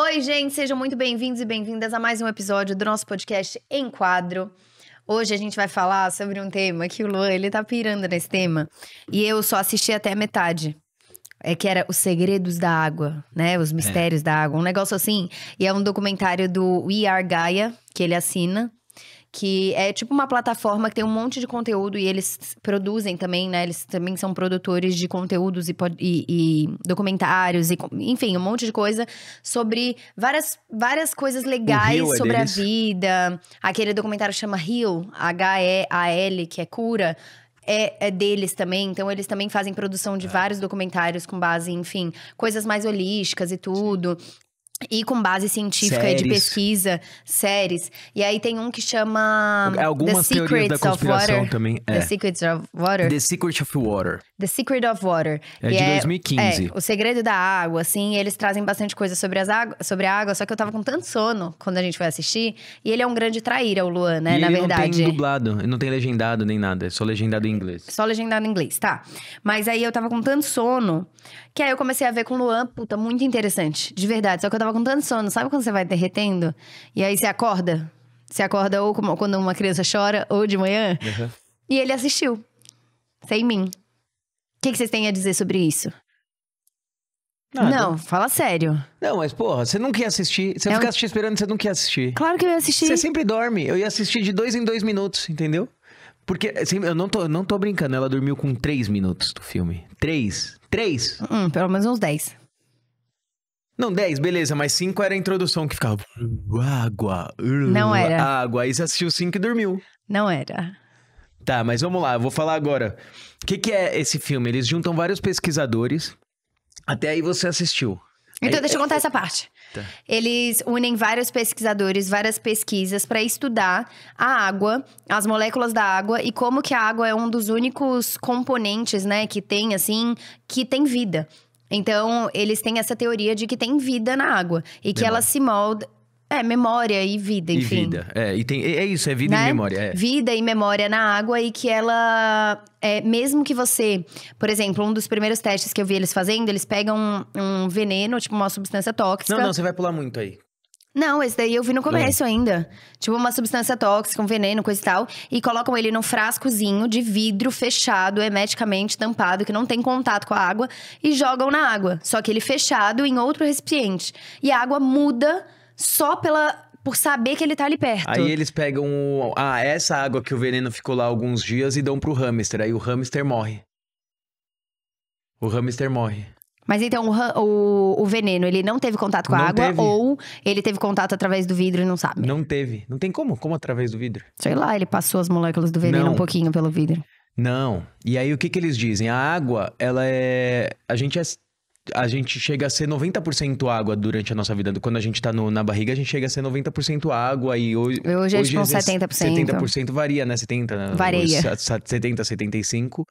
Oi, gente, sejam muito bem-vindos e bem-vindas a mais um episódio do nosso podcast Em Quadro. Hoje a gente vai falar sobre um tema que o Luan, ele tá pirando nesse tema, e eu só assisti até a metade. É que era Os Segredos da Água, né? Os Mistérios é. da Água, um negócio assim. E é um documentário do We Are Gaia, que ele assina que é tipo uma plataforma que tem um monte de conteúdo e eles produzem também, né? Eles também são produtores de conteúdos e, e, e documentários e enfim, um monte de coisa sobre várias, várias coisas legais é sobre deles. a vida. Aquele documentário chama Rio H-E-A-L, que é cura. É, é, deles também, então eles também fazem produção de é. vários documentários com base, enfim, coisas mais holísticas e tudo. E com base científica séries. e de pesquisa, séries. E aí tem um que chama. É algumas The Secrets da conspiração of Water. também. É. The Secrets of Water. The Secret of Water. The Secret of Water. É de é, 2015. É, o segredo da água, assim. eles trazem bastante coisa sobre, as águ sobre a água. Só que eu tava com tanto sono quando a gente foi assistir. E ele é um grande traíra, o Luan, né? E na verdade. Não tem dublado, não tem legendado nem nada. É só legendado em inglês. Só legendado em inglês, tá. Mas aí eu tava com tanto sono que aí eu comecei a ver com o Luan. Puta, muito interessante. De verdade. Só que eu tava tava com tanto sono, sabe quando você vai derretendo? E aí você acorda? Você acorda ou quando uma criança chora, ou de manhã. Uhum. E ele assistiu. Sem mim. O que, que vocês têm a dizer sobre isso? Nada. Não, fala sério. Não, mas porra, você não quer assistir. Você é fica um... assistindo esperando, você não quer assistir. Claro que eu ia assistir. Você sempre dorme. Eu ia assistir de dois em dois minutos, entendeu? Porque, assim, eu não tô, eu não tô brincando, ela dormiu com três minutos do filme. Três. Três? Hum, pelo menos uns dez. Não, 10, beleza, mas 5 era a introdução que ficava. Água. Não era. Água. Aí você assistiu 5 e dormiu. Não era. Tá, mas vamos lá, eu vou falar agora. O que, que é esse filme? Eles juntam vários pesquisadores. Até aí você assistiu. Então, deixa eu é contar essa parte. Tá. Eles unem vários pesquisadores, várias pesquisas para estudar a água, as moléculas da água e como que a água é um dos únicos componentes, né, que tem assim, que tem vida. Então, eles têm essa teoria de que tem vida na água e que ela se molda. É, memória e vida, enfim. E vida, é. E tem, é isso, é vida né? e memória. É. Vida e memória na água e que ela. É, mesmo que você. Por exemplo, um dos primeiros testes que eu vi eles fazendo, eles pegam um, um veneno, tipo uma substância tóxica. Não, não, você vai pular muito aí. Não, esse daí eu vi no começo é. ainda. Tipo, uma substância tóxica, um veneno, coisa e tal. E colocam ele num frascozinho de vidro fechado, hermeticamente tampado, que não tem contato com a água, e jogam na água. Só que ele fechado em outro recipiente. E a água muda só pela por saber que ele tá ali perto. Aí eles pegam o, ah, essa água que o veneno ficou lá alguns dias e dão pro hamster. Aí o hamster morre. O hamster morre. Mas então o, o, o veneno, ele não teve contato com a água teve. ou ele teve contato através do vidro e não sabe? Não teve. Não tem como? Como através do vidro? Sei lá, ele passou as moléculas do veneno não. um pouquinho pelo vidro. Não. E aí o que que eles dizem? A água, ela é. A gente é a gente chega a ser 90% água durante a nossa vida. Quando a gente tá no, na barriga, a gente chega a ser 90% água e hoje... Hoje a gente com 70%. 70% varia, né? 70... Né? Varia. 70, 75.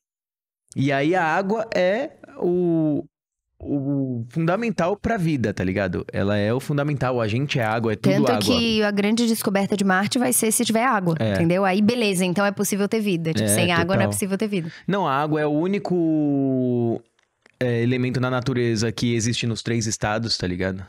E aí a água é o, o fundamental pra vida, tá ligado? Ela é o fundamental, a gente é água, é tudo Tanto água. Tanto que a grande descoberta de Marte vai ser se tiver água, é. entendeu? Aí beleza, então é possível ter vida. Tipo, é, sem total. água não é possível ter vida. Não, a água é o único é, elemento na natureza que existe nos três estados, tá ligado?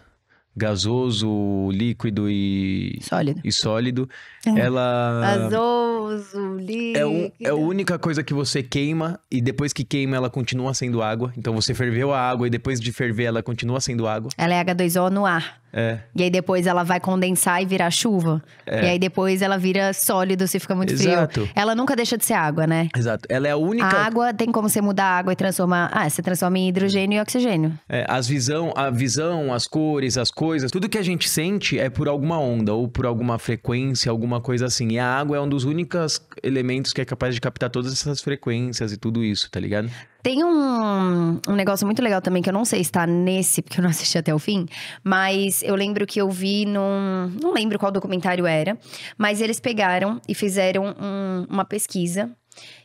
gasoso, líquido e sólido. E sólido. É. Ela gasoso, líquido. É, é, a única coisa que você queima e depois que queima ela continua sendo água. Então você ferveu a água e depois de ferver ela continua sendo água. Ela é H2O no ar. É. E aí depois ela vai condensar e virar chuva. É. E aí depois ela vira sólido se fica muito Exato. frio. Ela nunca deixa de ser água, né? Exato. Ela é a única. A água tem como você mudar a água e transformar. Ah, você transforma em hidrogênio e oxigênio. É, as visão, a visão, as cores, as coisas, tudo que a gente sente é por alguma onda ou por alguma frequência, alguma coisa assim. E a água é um dos únicos elementos que é capaz de captar todas essas frequências e tudo isso, tá ligado? Tem um, um negócio muito legal também, que eu não sei se tá nesse, porque eu não assisti até o fim, mas eu lembro que eu vi num. Não lembro qual documentário era, mas eles pegaram e fizeram um, uma pesquisa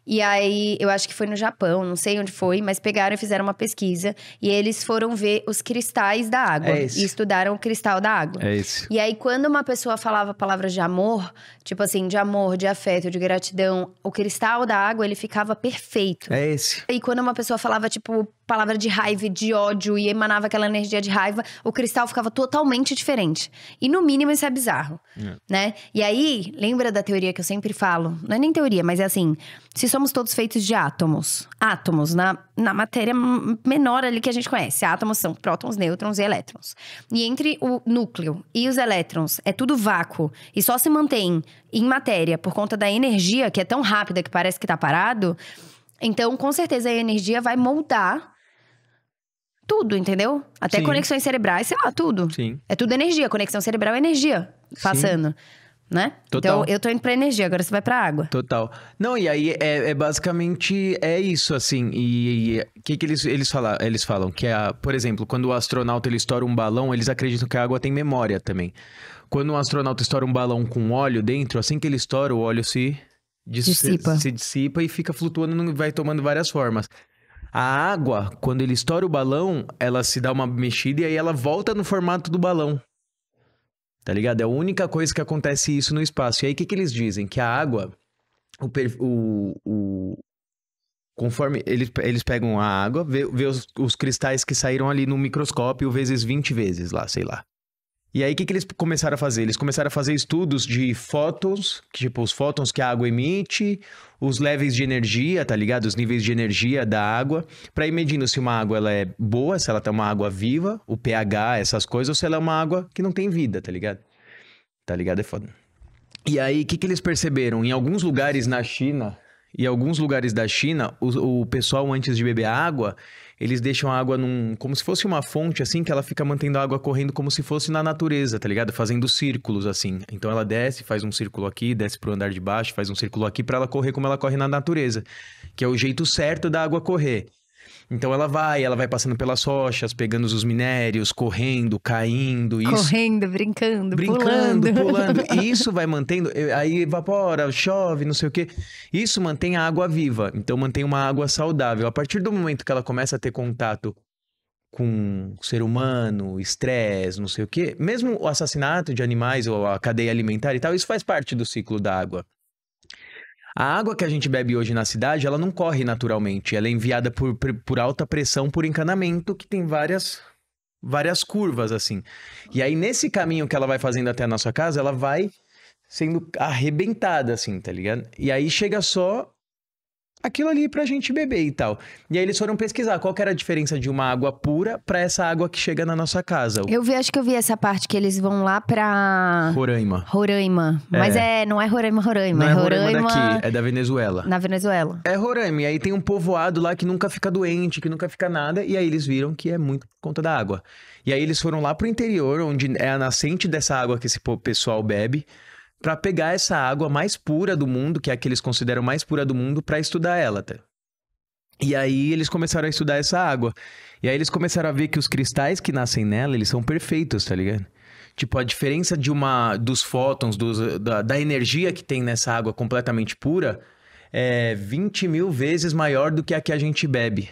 e aí, eu acho que foi no Japão, não sei onde foi, mas pegaram e fizeram uma pesquisa. E eles foram ver os cristais da água. É e estudaram o cristal da água. É isso. E aí, quando uma pessoa falava palavras de amor, tipo assim, de amor, de afeto, de gratidão, o cristal da água, ele ficava perfeito. É esse. E quando uma pessoa falava, tipo, palavra de raiva, de ódio e emanava aquela energia de raiva, o cristal ficava totalmente diferente. E no mínimo isso é bizarro, é. né? E aí, lembra da teoria que eu sempre falo? Não é nem teoria, mas é assim, se somos todos feitos de átomos, átomos na, na matéria menor ali que a gente conhece, átomos são prótons, nêutrons e elétrons. E entre o núcleo e os elétrons é tudo vácuo e só se mantém em matéria por conta da energia que é tão rápida que parece que tá parado. Então, com certeza a energia vai moldar tudo, entendeu? Até Sim. conexões cerebrais, sei lá, tudo. Sim. É tudo energia. Conexão cerebral é energia passando. Sim. Né? Então, Total. Então eu tô indo pra energia, agora você vai pra água. Total. Não, e aí é, é basicamente é isso, assim. E o que, que eles, eles, fala, eles falam? Que é por exemplo, quando o astronauta ele estoura um balão, eles acreditam que a água tem memória também. Quando um astronauta estoura um balão com óleo dentro, assim que ele estoura, o óleo se dissipa, se, se dissipa e fica flutuando, vai tomando várias formas. A água, quando ele estoura o balão, ela se dá uma mexida e aí ela volta no formato do balão. Tá ligado? É a única coisa que acontece isso no espaço. E aí o que, que eles dizem? Que a água, o, o, o conforme eles, eles pegam a água, vê, vê os, os, cristais que saíram ali no microscópio vezes 20 vezes lá, sei lá. E aí, o que, que eles começaram a fazer? Eles começaram a fazer estudos de fótons, tipo, os fótons que a água emite, os levels de energia, tá ligado? Os níveis de energia da água, para ir medindo se uma água ela é boa, se ela tá uma água viva, o pH, essas coisas, ou se ela é uma água que não tem vida, tá ligado? Tá ligado? É foda. E aí, o que, que eles perceberam? Em alguns lugares na China, e alguns lugares da China, o, o, pessoal, antes de beber água, eles deixam a água num. como se fosse uma fonte, assim, que ela fica mantendo a água correndo como se fosse na natureza, tá ligado? Fazendo círculos, assim. Então ela desce, faz um círculo aqui, desce pro andar de baixo, faz um círculo aqui para ela correr como ela corre na natureza. Que é o jeito certo da água correr. Então ela vai, ela vai passando pelas rochas, pegando os minérios, correndo, caindo. Isso... Correndo, brincando, brincando, pulando. pulando. E isso vai mantendo, aí evapora, chove, não sei o quê. Isso mantém a água viva, então mantém uma água saudável. A partir do momento que ela começa a ter contato com ser humano, estresse, não sei o quê, mesmo o assassinato de animais ou a cadeia alimentar e tal, isso faz parte do ciclo da água. A água que a gente bebe hoje na cidade, ela não corre naturalmente. Ela é enviada por, por alta pressão por encanamento, que tem várias várias curvas assim. E aí nesse caminho que ela vai fazendo até a nossa casa, ela vai sendo arrebentada assim, tá ligado? E aí chega só aquilo ali pra gente beber e tal. E aí eles foram pesquisar qual era a diferença de uma água pura para essa água que chega na nossa casa. Eu vi, acho que eu vi essa parte que eles vão lá pra... Roraima. Roraima. É. Mas é, não é Roraima, Roraima. Não é Roraima, é Roraima daqui, é da Venezuela. Na Venezuela. É Roraima, e aí tem um povoado lá que nunca fica doente, que nunca fica nada, e aí eles viram que é muito por conta da água. E aí eles foram lá pro interior, onde é a nascente dessa água que esse pessoal bebe, para pegar essa água mais pura do mundo, que é a que eles consideram mais pura do mundo, para estudar ela. Tá? E aí eles começaram a estudar essa água. E aí eles começaram a ver que os cristais que nascem nela, eles são perfeitos, tá ligado? Tipo, a diferença de uma dos fótons, dos, da, da energia que tem nessa água completamente pura, é 20 mil vezes maior do que a que a gente bebe.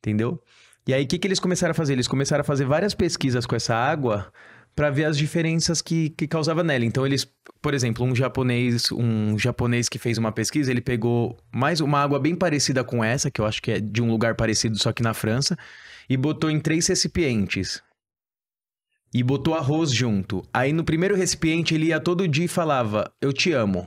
Entendeu? E aí, o que, que eles começaram a fazer? Eles começaram a fazer várias pesquisas com essa água para ver as diferenças que, que causava nela. Então eles, por exemplo, um japonês, um japonês que fez uma pesquisa, ele pegou mais uma água bem parecida com essa, que eu acho que é de um lugar parecido, só que na França, e botou em três recipientes. E botou arroz junto. Aí no primeiro recipiente ele ia todo dia e falava: "Eu te amo".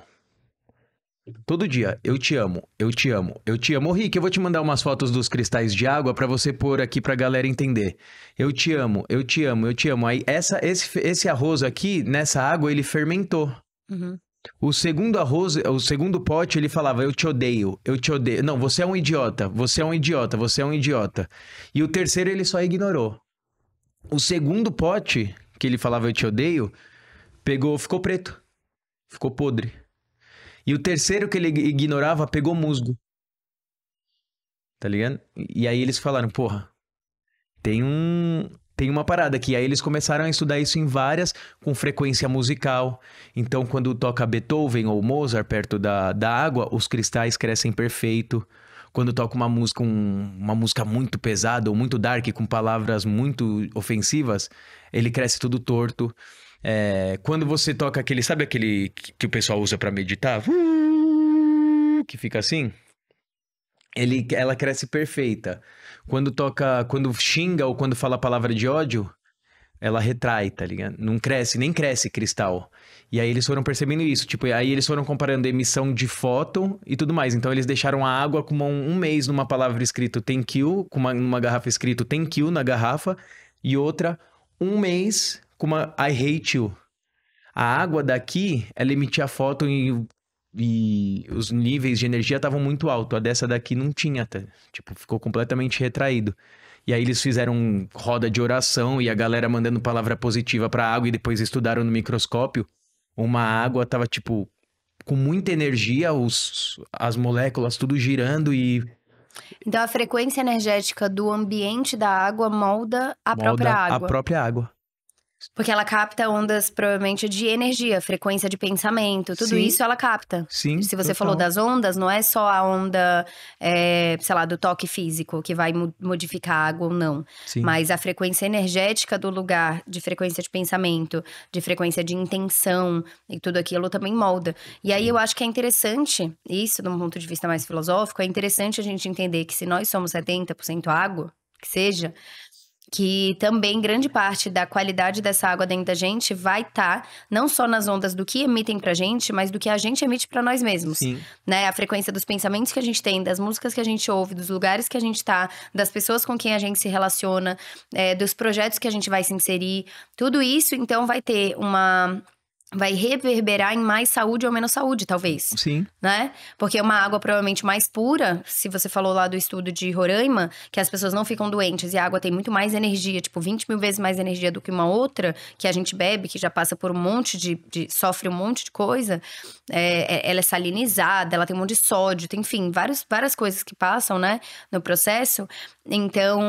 Todo dia, eu te amo, eu te amo, eu te amo. Rick, eu vou te mandar umas fotos dos cristais de água para você pôr aqui pra galera entender. Eu te amo, eu te amo, eu te amo. Aí essa, esse, esse arroz aqui, nessa água, ele fermentou. Uhum. O segundo arroz, o segundo pote, ele falava: Eu te odeio, eu te odeio. Não, você é um idiota, você é um idiota, você é um idiota. E o terceiro ele só ignorou. O segundo pote, que ele falava: Eu te odeio, pegou, ficou preto, ficou podre. E o terceiro que ele ignorava pegou musgo. Tá ligado? E aí eles falaram, porra, tem um tem uma parada que aí eles começaram a estudar isso em várias, com frequência musical. Então, quando toca Beethoven ou Mozart perto da, da água, os cristais crescem perfeito. Quando toca uma música, um, uma música muito pesada ou muito dark, com palavras muito ofensivas, ele cresce tudo torto. É, quando você toca aquele, sabe aquele que, que o pessoal usa para meditar? Que fica assim? Ele, ela cresce perfeita. Quando toca, quando xinga ou quando fala a palavra de ódio, ela retrai, tá ligado? Não cresce, nem cresce cristal. E aí eles foram percebendo isso, tipo, aí eles foram comparando emissão de fóton e tudo mais. Então eles deixaram a água com um, um mês numa palavra escrito thank you, com uma, numa garrafa escrito thank you na garrafa, e outra um mês com uma I hate you. A água daqui, ela é emitia fóton e, e os níveis de energia estavam muito altos. A dessa daqui não tinha, tá? tipo, ficou completamente retraído. E aí eles fizeram roda de oração e a galera mandando palavra positiva para água e depois estudaram no microscópio. Uma água tava tipo com muita energia, os, as moléculas tudo girando e então a frequência energética do ambiente da água molda a molda própria água. A própria água. Porque ela capta ondas, provavelmente, de energia, frequência de pensamento, tudo Sim. isso ela capta. Sim. Se você total. falou das ondas, não é só a onda, é, sei lá, do toque físico que vai modificar a água ou não. Sim. Mas a frequência energética do lugar, de frequência de pensamento, de frequência de intenção e tudo aquilo também molda. E aí eu acho que é interessante, isso de um ponto de vista mais filosófico, é interessante a gente entender que se nós somos 70% água, que seja, que também grande parte da qualidade dessa água dentro da gente vai estar tá, não só nas ondas do que emitem pra gente, mas do que a gente emite para nós mesmos. Sim. Né? A frequência dos pensamentos que a gente tem, das músicas que a gente ouve, dos lugares que a gente tá, das pessoas com quem a gente se relaciona, é, dos projetos que a gente vai se inserir. Tudo isso, então, vai ter uma, vai reverberar em mais saúde ou menos saúde, talvez. Sim. Né? Porque é uma água provavelmente mais pura, se você falou lá do estudo de Roraima, que as pessoas não ficam doentes e a água tem muito mais energia, tipo 20 mil vezes mais energia do que uma outra que a gente bebe, que já passa por um monte de. de sofre um monte de coisa. É, é, ela é salinizada, ela tem um monte de sódio, tem, enfim, vários, várias coisas que passam, né, no processo. Então,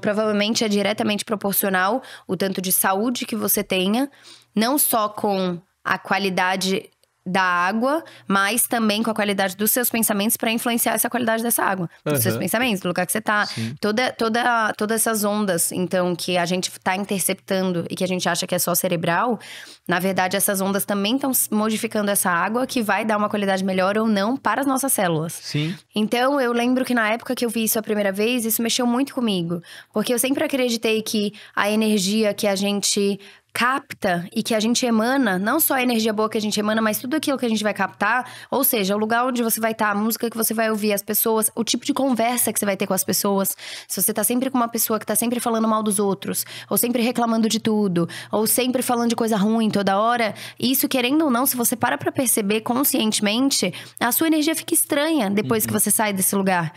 provavelmente é diretamente proporcional o tanto de saúde que você tenha, não só com a qualidade da água, mas também com a qualidade dos seus pensamentos para influenciar essa qualidade dessa água, uhum. dos seus pensamentos, do lugar que você está, toda, toda, todas essas ondas, então que a gente está interceptando e que a gente acha que é só cerebral, na verdade essas ondas também estão modificando essa água que vai dar uma qualidade melhor ou não para as nossas células. Sim. Então eu lembro que na época que eu vi isso a primeira vez, isso mexeu muito comigo, porque eu sempre acreditei que a energia que a gente capta e que a gente emana, não só a energia boa que a gente emana, mas tudo aquilo que a gente vai captar, ou seja, o lugar onde você vai estar, tá, a música que você vai ouvir, as pessoas, o tipo de conversa que você vai ter com as pessoas. Se você tá sempre com uma pessoa que tá sempre falando mal dos outros, ou sempre reclamando de tudo, ou sempre falando de coisa ruim toda hora, isso querendo ou não, se você para para perceber conscientemente, a sua energia fica estranha depois uhum. que você sai desse lugar.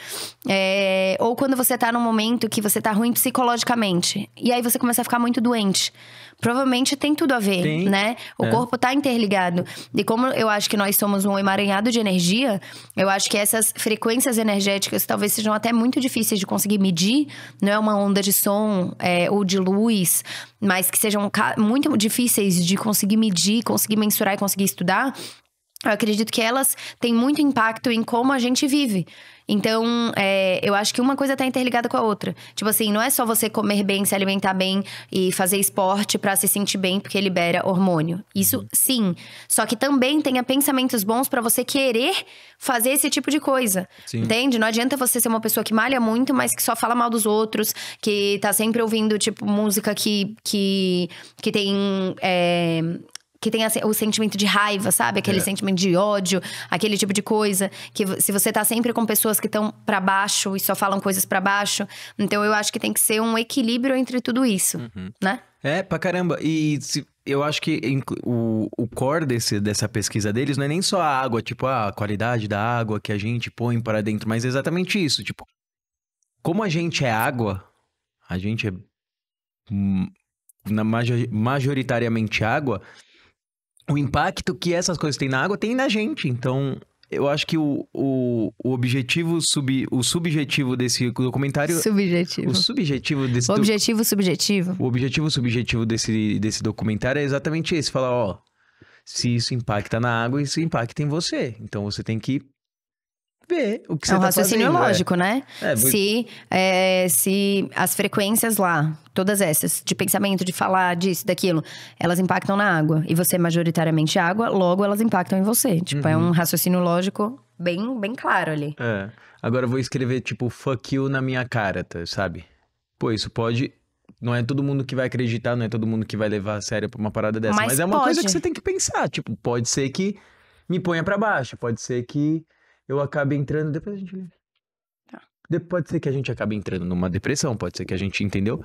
É... ou quando você tá num momento que você tá ruim psicologicamente, e aí você começa a ficar muito doente provavelmente tem tudo a ver, tem. né? O é. corpo tá interligado. E como eu acho que nós somos um emaranhado de energia, eu acho que essas frequências energéticas talvez sejam até muito difíceis de conseguir medir, não é uma onda de som é, ou de luz, mas que sejam muito difíceis de conseguir medir, conseguir mensurar e conseguir estudar eu acredito que elas têm muito impacto em como a gente vive. Então, é, eu acho que uma coisa está interligada com a outra. Tipo assim, não é só você comer bem, se alimentar bem e fazer esporte para se sentir bem, porque libera hormônio. Isso uhum. sim. Só que também tenha pensamentos bons para você querer fazer esse tipo de coisa. Sim. Entende? Não adianta você ser uma pessoa que malha muito, mas que só fala mal dos outros, que tá sempre ouvindo, tipo, música que, que, que tem. É, que tem assim, o sentimento de raiva, sabe? Aquele é. sentimento de ódio, aquele tipo de coisa. Que se você tá sempre com pessoas que estão para baixo e só falam coisas para baixo. Então eu acho que tem que ser um equilíbrio entre tudo isso, uhum. né? É, pra caramba. E se, eu acho que o, o core desse, dessa pesquisa deles não é nem só a água, tipo, ah, a qualidade da água que a gente põe para dentro, mas é exatamente isso. Tipo, como a gente é água, a gente é hum, na, majoritariamente água, o impacto que essas coisas têm na água tem na gente. Então, eu acho que o, o, o objetivo, sub, o subjetivo desse documentário. Subjetivo. O subjetivo desse. O objetivo do, subjetivo. O objetivo subjetivo desse, desse documentário é exatamente esse: falar, ó, se isso impacta na água, isso impacta em você. Então você tem que ver o que é você um tá raciocínio fazendo, é. lógico, é. né? É, muito... se, é, se as frequências lá, todas essas, de pensamento, de falar, disso, daquilo, elas impactam na água. E você é majoritariamente água, logo elas impactam em você. Tipo, uhum. é um uhum. raciocínio lógico bem, bem claro ali. É. Agora eu vou escrever, tipo, fuck you na minha cara, tá, sabe? Pô, isso pode não é todo mundo que vai acreditar, não é todo mundo que vai levar a sério pra uma parada dessa. Mas, mas é uma pode. coisa que você tem que pensar. Tipo, pode ser que me ponha para baixo, pode ser que eu acabe entrando, depois a gente vê. Tá. Pode ser que a gente acabe entrando numa depressão, pode ser que a gente entendeu,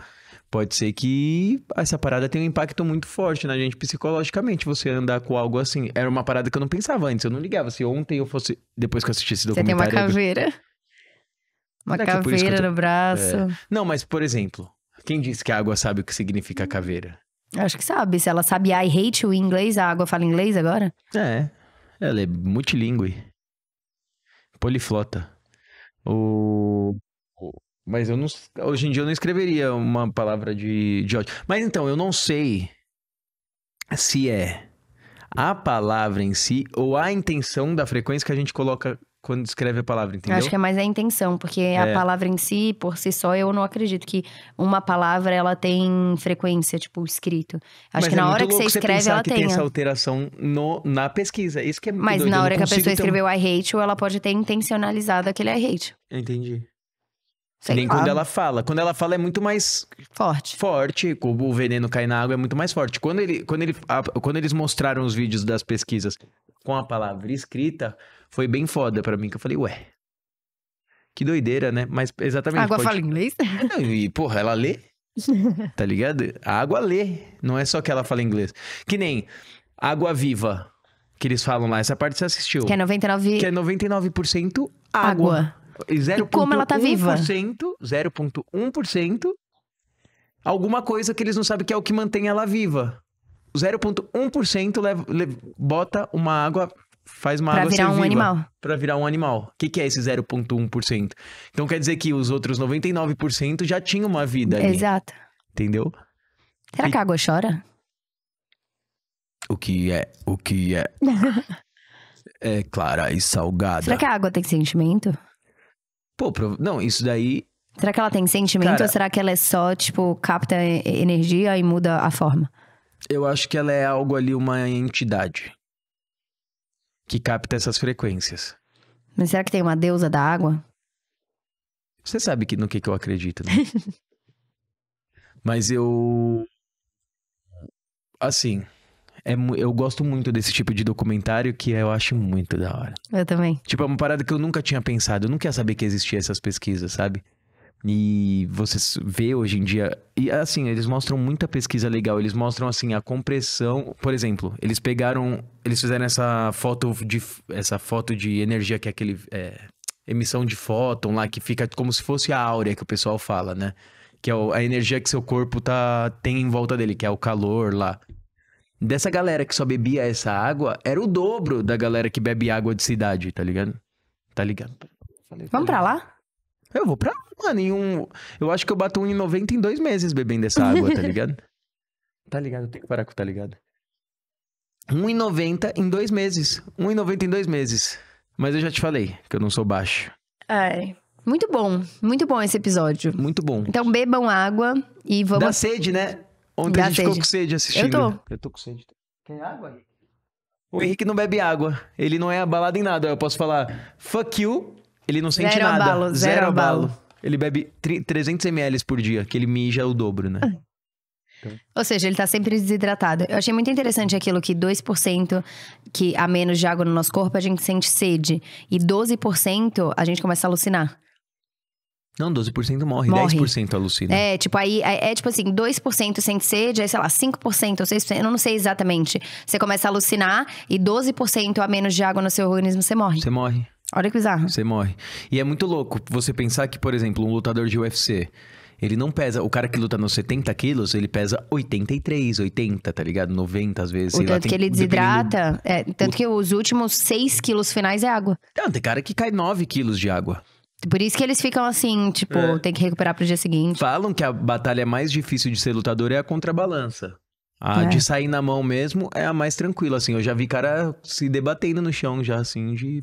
pode ser que essa parada tenha um impacto muito forte na gente psicologicamente. Você andar com algo assim, era uma parada que eu não pensava antes, eu não ligava. Se ontem eu fosse, depois que eu assisti esse documentário, você tem uma caveira, uma é caveira tô... no braço. É... Não, mas por exemplo, quem disse que a água sabe o que significa caveira? Acho que sabe. Se ela sabe I hate you em inglês, a água fala inglês agora. É, ela é multilingüe. Poliflota. O... Mas eu não. Hoje em dia eu não escreveria uma palavra de, de ódio. Mas então, eu não sei se é a palavra em si ou a intenção da frequência que a gente coloca quando escreve a palavra, entendeu? acho que é mais a intenção, porque é. a palavra em si, por si só, eu não acredito que uma palavra ela tem frequência, tipo, escrito. Acho Mas que é na hora que você escreve, você ela que tem essa alteração no, na pesquisa. Isso que é muito Mas doido. na hora que a pessoa escreveu I hate ela pode ter intencionalizado aquele I hate. Entendi. Sei Nem quando ela fala. Quando ela fala é muito mais forte. Forte, o veneno cai na água é muito mais forte. Quando, ele, quando, ele, a, quando eles mostraram os vídeos das pesquisas com a palavra escrita, foi bem foda para mim, que eu falei, ué, que doideira, né? Mas exatamente. A água pode... fala inglês? Não, e, porra, ela lê. Tá ligado? A água lê. Não é só que ela fala inglês. Que nem água viva, que eles falam lá. Essa parte você assistiu. Que é 99%. Que é 99% água. água. E como ela tá viva? 0,1%. Alguma coisa que eles não sabem que é o que mantém ela viva. 0,1% leva, bota uma água faz uma pra água virar ser um viva, animal. Pra virar um animal. O que, que é esse 0,1%? Então quer dizer que os outros 99% já tinham uma vida ali. Exato. Entendeu? Será e... que a água chora? O que é? O que é? é clara e salgada. Será que a água tem sentimento? Pô, não, isso daí. Será que ela tem sentimento Cara, ou será que ela é só, tipo, capta energia e muda a forma? Eu acho que ela é algo ali, uma entidade que capta essas frequências. Mas será que tem uma deusa da água? Você sabe que no que, que eu acredito, né? Mas eu. Assim. É, eu gosto muito desse tipo de documentário que eu acho muito da hora. Eu também. Tipo, é uma parada que eu nunca tinha pensado. Eu não queria saber que existia essas pesquisas, sabe? E você vê hoje em dia. E assim, eles mostram muita pesquisa legal. Eles mostram assim a compressão. Por exemplo, eles pegaram. Eles fizeram essa foto de, essa foto de energia que é aquele. É, emissão de fóton lá, que fica como se fosse a áurea que o pessoal fala, né? Que é a energia que seu corpo tá, tem em volta dele, que é o calor lá. Dessa galera que só bebia essa água, era o dobro da galera que bebe água de cidade, tá ligado? Tá ligado? Falei, Vamos tá pra lá? Eu vou pra. Mano, em um. Eu acho que eu bato um em 90 em dois meses bebendo essa água, tá ligado? tá ligado? Eu tenho que parar com tá ligado. 1,90 em dois meses. 1,90 em dois meses. Mas eu já te falei que eu não sou baixo. É. Muito bom. Muito bom esse episódio. Muito bom. Então bebam água e vamos. Dá sede, né? Ontem Dá a gente sede. ficou com sede assistindo. Eu tô. Eu tô com sede. Quer água? O Henrique não bebe água. Ele não é abalado em nada. Eu posso falar, fuck you, ele não sente zero nada. Abalo, zero, zero abalo. abalo. Ele bebe 300 ml por dia, que ele mija o dobro, né? Ah. Ou seja, ele tá sempre desidratado. Eu achei muito interessante aquilo que 2% que a menos de água no nosso corpo a gente sente sede. E 12% a gente começa a alucinar. Não, 12% morre, morre, 10% alucina. É, tipo, aí é, é tipo assim, 2% sente sede, aí, sei lá, 5% ou 6%, eu não sei exatamente. Você começa a alucinar e 12% a menos de água no seu organismo, você morre. Você morre. Olha que bizarro. Você morre. E é muito louco você pensar que, por exemplo, um lutador de UFC, ele não pesa. O cara que luta nos 70 quilos, ele pesa 83, 80, tá ligado? 90 às vezes. O tanto lá, que tem, ele desidrata. É, tanto o... que os últimos 6 quilos finais é água. Não, tem cara que cai 9 quilos de água. Por isso que eles ficam assim, tipo, é. tem que recuperar pro dia seguinte. Falam que a batalha mais difícil de ser lutador é a contrabalança. A é. de sair na mão mesmo é a mais tranquila, assim. Eu já vi cara se debatendo no chão já, assim, de...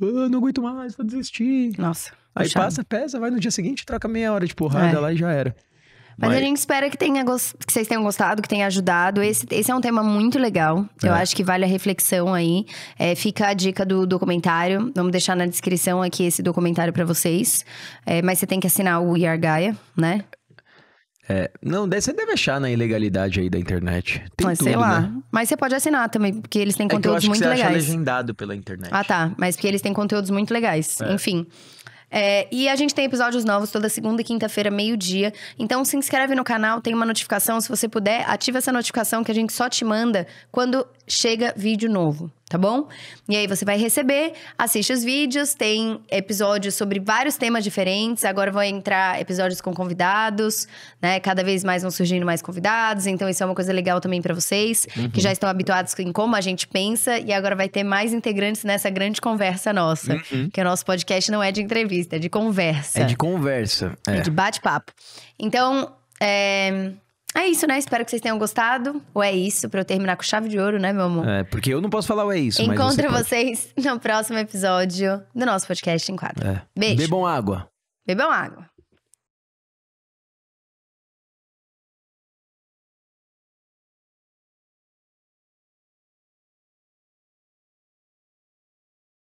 Ah, não aguento mais, vou desistir. Nossa. Aí puxado. passa, pesa, vai no dia seguinte, troca meia hora de porrada é. lá e já era. Mas, Mas, a gente espera que, tenha gost... que vocês tenham gostado, que tenha ajudado. Esse, esse é um tema muito legal. É. Eu acho que vale a reflexão aí. É, fica a dica do documentário. Vamos deixar na descrição aqui esse documentário para vocês. É, mas você tem que assinar o Gaia, né? É, não, você deve achar na ilegalidade aí da internet. Tem mas tudo, sei lá. Né? Mas você pode assinar também, porque eles têm é conteúdos muito legais. Eu acho que você legais. acha legendado pela internet. Ah, tá. Mas porque eles têm conteúdos muito legais. É. Enfim. É, e a gente tem episódios novos toda segunda e quinta-feira, meio-dia. Então se inscreve no canal, tem uma notificação. Se você puder, ativa essa notificação que a gente só te manda quando chega vídeo novo, tá bom? E aí você vai receber, assiste os vídeos, tem episódios sobre vários temas diferentes. Agora vão entrar episódios com convidados, né? Cada vez mais vão surgindo mais convidados, então isso é uma coisa legal também para vocês uhum. que já estão habituados em como a gente pensa e agora vai ter mais integrantes nessa grande conversa nossa, uhum. que o nosso podcast não é de entrevista, é de conversa. É de conversa, é, é de bate-papo. Então, é é isso, né? Espero que vocês tenham gostado. Ou é isso, pra eu terminar com chave de ouro, né, meu amor? É, porque eu não posso falar o é isso. Encontro vocês no próximo episódio do nosso podcast em quadro. É. Beijo. Bebam água. Bebam água.